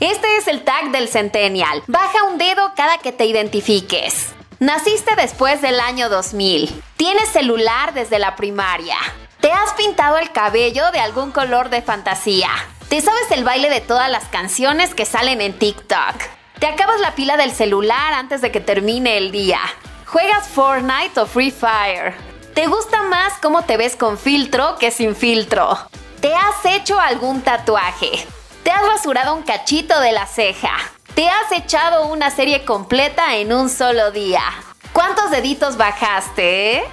Este es el tag del Centennial. Baja un dedo cada que te identifiques. Naciste después del año 2000. Tienes celular desde la primaria. Te has pintado el cabello de algún color de fantasía. Te sabes el baile de todas las canciones que salen en TikTok. Te acabas la pila del celular antes de que termine el día. Juegas Fortnite o Free Fire. Te gusta más cómo te ves con filtro que sin filtro. Te has hecho algún tatuaje. Te has rasurado un cachito de la ceja. Te has echado una serie completa en un solo día. ¿Cuántos deditos bajaste? Eh?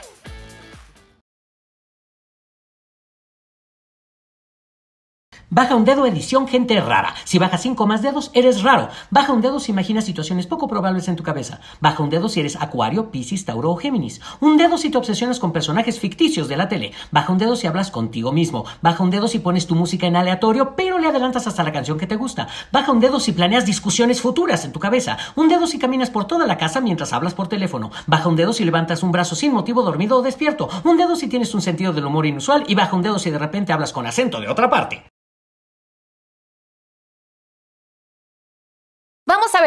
Baja un dedo, edición, gente rara. Si baja cinco más dedos, eres raro. Baja un dedo si imaginas situaciones poco probables en tu cabeza. Baja un dedo si eres Acuario, Piscis, Tauro o Géminis. Un dedo si te obsesionas con personajes ficticios de la tele. Baja un dedo si hablas contigo mismo. Baja un dedo si pones tu música en aleatorio, pero le adelantas hasta la canción que te gusta. Baja un dedo si planeas discusiones futuras en tu cabeza. Un dedo si caminas por toda la casa mientras hablas por teléfono. Baja un dedo si levantas un brazo sin motivo dormido o despierto. Un dedo si tienes un sentido del humor inusual y baja un dedo si de repente hablas con acento de otra parte.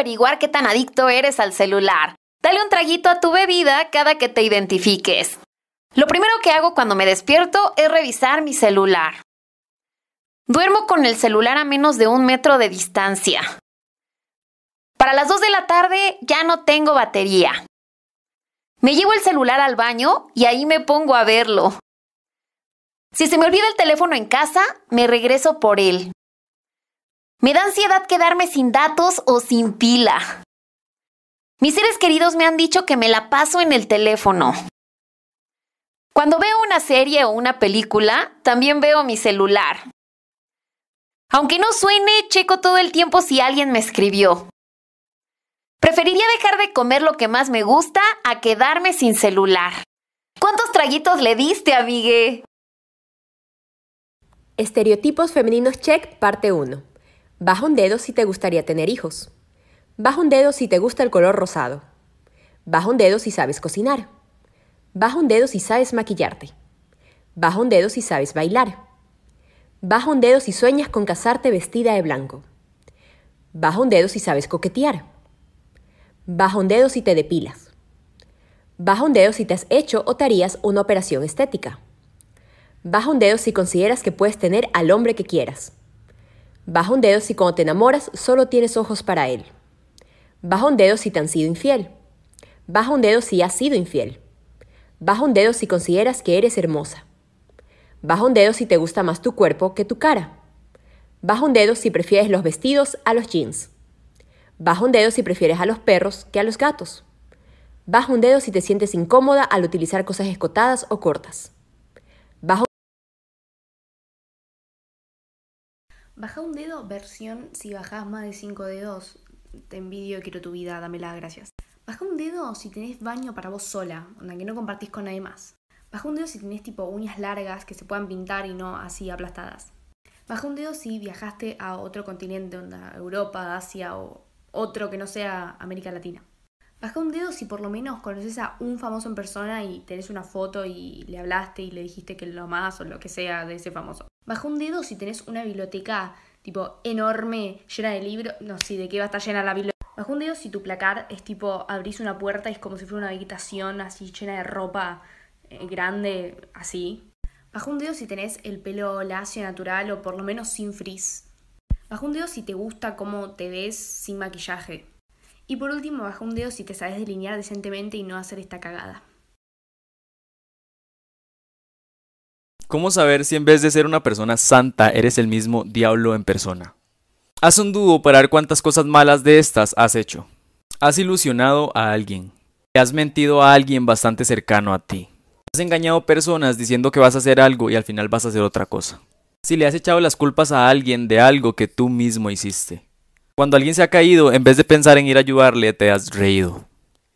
averiguar qué tan adicto eres al celular. Dale un traguito a tu bebida cada que te identifiques. Lo primero que hago cuando me despierto es revisar mi celular. Duermo con el celular a menos de un metro de distancia. Para las 2 de la tarde ya no tengo batería. Me llevo el celular al baño y ahí me pongo a verlo. Si se me olvida el teléfono en casa, me regreso por él. Me da ansiedad quedarme sin datos o sin pila. Mis seres queridos me han dicho que me la paso en el teléfono. Cuando veo una serie o una película, también veo mi celular. Aunque no suene, checo todo el tiempo si alguien me escribió. Preferiría dejar de comer lo que más me gusta a quedarme sin celular. ¿Cuántos traguitos le diste, amigue? Estereotipos femeninos check, parte 1. Baja un dedo si te gustaría tener hijos. Baja un dedo si te gusta el color rosado. Baja un dedo si sabes cocinar. Baja un dedo si sabes maquillarte. Baja un dedo si sabes bailar. Baja un dedo si sueñas con casarte vestida de blanco. Baja un dedo si sabes coquetear. Baja un dedo si te depilas. Baja un dedo si te has hecho o te harías una operación estética. Baja un dedo si consideras que puedes tener al hombre que quieras. Baja un dedo si cuando te enamoras solo tienes ojos para él. Baja un dedo si te han sido infiel. Baja un dedo si has sido infiel. Baja un dedo si consideras que eres hermosa. Baja un dedo si te gusta más tu cuerpo que tu cara. Baja un dedo si prefieres los vestidos a los jeans. Baja un dedo si prefieres a los perros que a los gatos. Baja un dedo si te sientes incómoda al utilizar cosas escotadas o cortas. Baja Baja un dedo, versión si bajas más de 5 dedos, te envidio, quiero tu vida, dámela, gracias. Baja un dedo si tenés baño para vos sola, que no compartís con nadie más. Baja un dedo si tenés tipo uñas largas que se puedan pintar y no así aplastadas. Baja un dedo si viajaste a otro continente, onda Europa, Asia o otro que no sea América Latina. Baja un dedo si por lo menos conoces a un famoso en persona y tenés una foto y le hablaste y le dijiste que lo amás o lo que sea de ese famoso. Baja un dedo si tenés una biblioteca tipo enorme, llena de libros, no sé de qué va a estar llena la biblioteca. Bajo un dedo si tu placar es tipo abrís una puerta y es como si fuera una habitación así llena de ropa eh, grande, así. Bajo un dedo si tenés el pelo lacio natural o por lo menos sin frizz. Bajo un dedo si te gusta cómo te ves sin maquillaje. Y por último, bajo un dedo si te sabes delinear decentemente y no hacer esta cagada. ¿Cómo saber si en vez de ser una persona santa eres el mismo diablo en persona? Haz un dudo para ver cuántas cosas malas de estas has hecho. Has ilusionado a alguien. Has mentido a alguien bastante cercano a ti. Has engañado personas diciendo que vas a hacer algo y al final vas a hacer otra cosa. Si le has echado las culpas a alguien de algo que tú mismo hiciste. Cuando alguien se ha caído, en vez de pensar en ir a ayudarle, te has reído.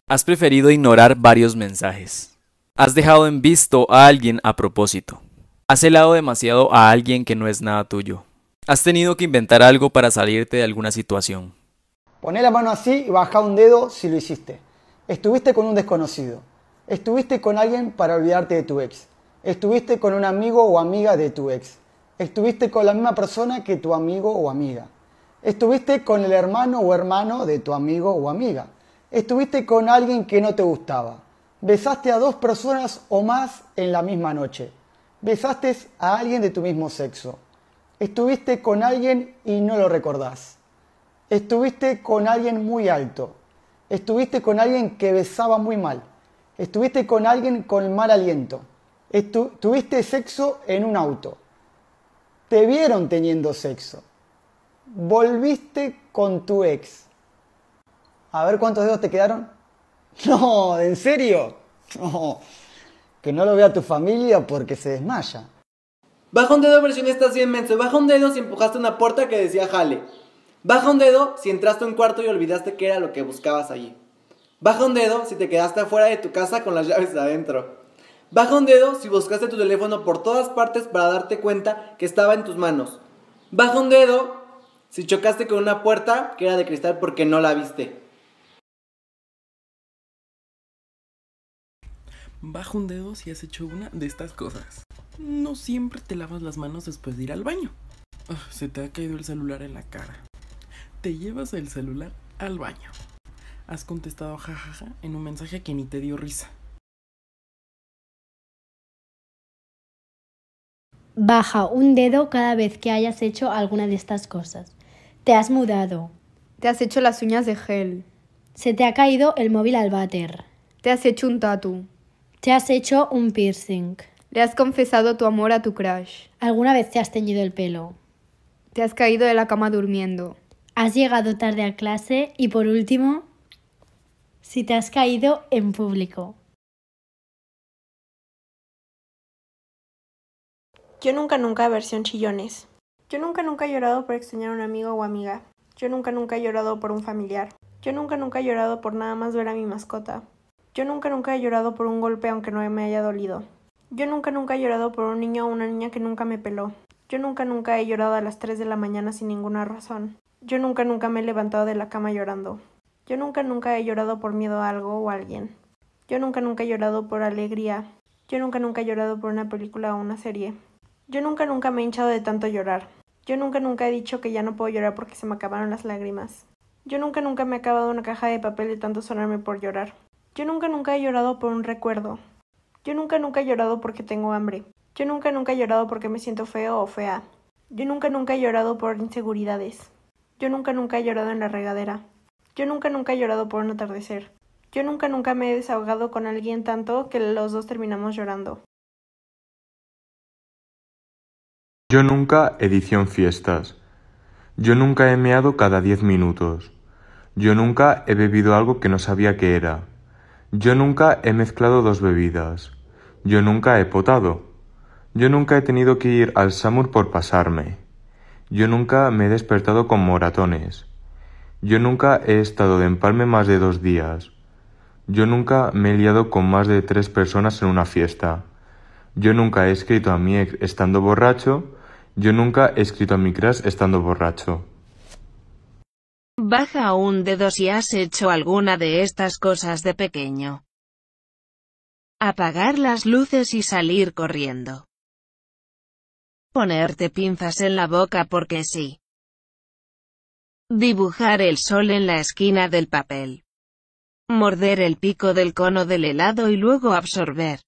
Has preferido ignorar varios mensajes. Has dejado en visto a alguien a propósito. Has helado demasiado a alguien que no es nada tuyo. Has tenido que inventar algo para salirte de alguna situación. Poné la mano así y baja un dedo si lo hiciste. Estuviste con un desconocido. Estuviste con alguien para olvidarte de tu ex. Estuviste con un amigo o amiga de tu ex. Estuviste con la misma persona que tu amigo o amiga. Estuviste con el hermano o hermano de tu amigo o amiga. Estuviste con alguien que no te gustaba. Besaste a dos personas o más en la misma noche besaste a alguien de tu mismo sexo. Estuviste con alguien y no lo recordás. Estuviste con alguien muy alto. Estuviste con alguien que besaba muy mal. Estuviste con alguien con mal aliento. tuviste sexo en un auto. Te vieron teniendo sexo. Volviste con tu ex. A ver cuántos dedos te quedaron. No, ¿en serio? No que no lo vea tu familia porque se desmaya. Baja un dedo, estás así inmenso. Baja un dedo si empujaste una puerta que decía jale. Baja un dedo si entraste en un cuarto y olvidaste que era lo que buscabas allí. Baja un dedo si te quedaste afuera de tu casa con las llaves adentro. Baja un dedo si buscaste tu teléfono por todas partes para darte cuenta que estaba en tus manos. Baja un dedo si chocaste con una puerta que era de cristal porque no la viste. Baja un dedo si has hecho una de estas cosas. No siempre te lavas las manos después de ir al baño. se te ha caído el celular en la cara. Te llevas el celular al baño. Has contestado jajaja en un mensaje que ni te dio risa. Baja un dedo cada vez que hayas hecho alguna de estas cosas. Te has mudado. Te has hecho las uñas de gel. Se te ha caído el móvil al váter. Te has hecho un tatu. ¿Te has hecho un piercing? ¿Le has confesado tu amor a tu crush? ¿Alguna vez te has teñido el pelo? ¿Te has caído de la cama durmiendo? ¿Has llegado tarde a clase? Y por último, si te has caído en público. Yo nunca nunca versión chillones. Yo nunca nunca he llorado por extrañar a un amigo o amiga. Yo nunca nunca he llorado por un familiar. Yo nunca nunca he llorado por nada más ver a mi mascota. Yo nunca, nunca he llorado por un golpe aunque no me haya dolido. Yo nunca, nunca he llorado por un niño o una niña que nunca me peló. Yo nunca, nunca he llorado a las 3 de la mañana sin ninguna razón. Yo nunca, nunca me he levantado de la cama llorando. Yo nunca, nunca he llorado por miedo a algo o a alguien. Yo nunca, nunca he llorado por alegría. Yo nunca, nunca he llorado por una película o una serie. Yo nunca, nunca me he hinchado de tanto llorar. Yo nunca, nunca he dicho que ya no puedo llorar porque se me acabaron las lágrimas. Yo nunca, nunca me he acabado una caja de papel de tanto sonarme por llorar. Yo nunca nunca he llorado por un recuerdo. Yo nunca nunca he llorado porque tengo hambre. Yo nunca nunca he llorado porque me siento feo o fea. Yo nunca nunca he llorado por inseguridades. Yo nunca nunca he llorado en la regadera. Yo nunca nunca he llorado por un atardecer. Yo nunca nunca me he desahogado con alguien tanto que los dos terminamos llorando. Yo nunca edición fiestas. Yo nunca he meado cada diez minutos. Yo nunca he bebido algo que no sabía que era. Yo nunca he mezclado dos bebidas. Yo nunca he potado. Yo nunca he tenido que ir al Samur por pasarme. Yo nunca me he despertado con moratones. Yo nunca he estado de empalme más de dos días. Yo nunca me he liado con más de tres personas en una fiesta. Yo nunca he escrito a mi ex estando borracho. Yo nunca he escrito a mi crush estando borracho. Baja un dedo si has hecho alguna de estas cosas de pequeño. Apagar las luces y salir corriendo. Ponerte pinzas en la boca porque sí. Dibujar el sol en la esquina del papel. Morder el pico del cono del helado y luego absorber.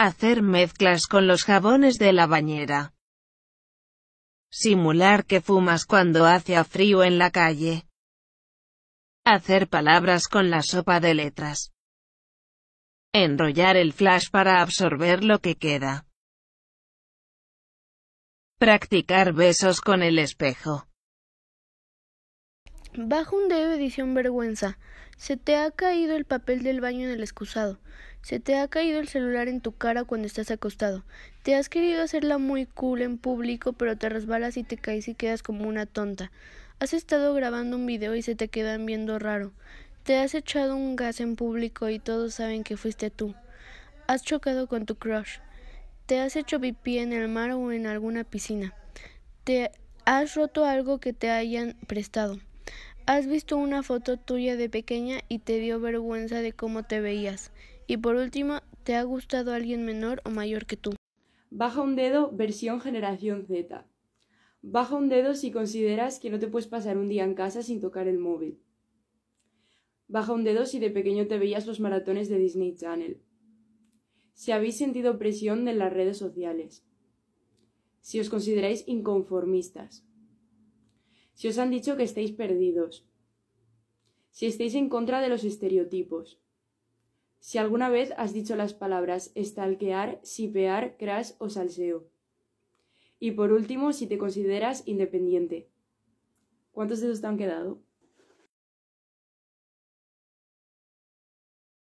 Hacer mezclas con los jabones de la bañera. Simular que fumas cuando hace frío en la calle. Hacer palabras con la sopa de letras. Enrollar el flash para absorber lo que queda. Practicar besos con el espejo. Bajo un dedo edición vergüenza. Se te ha caído el papel del baño en el excusado. Se te ha caído el celular en tu cara cuando estás acostado. Te has querido hacerla muy cool en público, pero te resbalas y te caes y quedas como una tonta. Has estado grabando un video y se te quedan viendo raro. Te has echado un gas en público y todos saben que fuiste tú. Has chocado con tu crush. Te has hecho pipí en el mar o en alguna piscina. Te has roto algo que te hayan prestado. Has visto una foto tuya de pequeña y te dio vergüenza de cómo te veías. Y por último, ¿te ha gustado alguien menor o mayor que tú? Baja un dedo versión generación Z. Baja un dedo si consideras que no te puedes pasar un día en casa sin tocar el móvil. Baja un dedo si de pequeño te veías los maratones de Disney Channel. Si habéis sentido presión de las redes sociales. Si os consideráis inconformistas. Si os han dicho que estáis perdidos. Si estáis en contra de los estereotipos si alguna vez has dicho las palabras estalquear, sipear, crash o salseo. Y por último, si te consideras independiente. ¿Cuántos dedos te han quedado?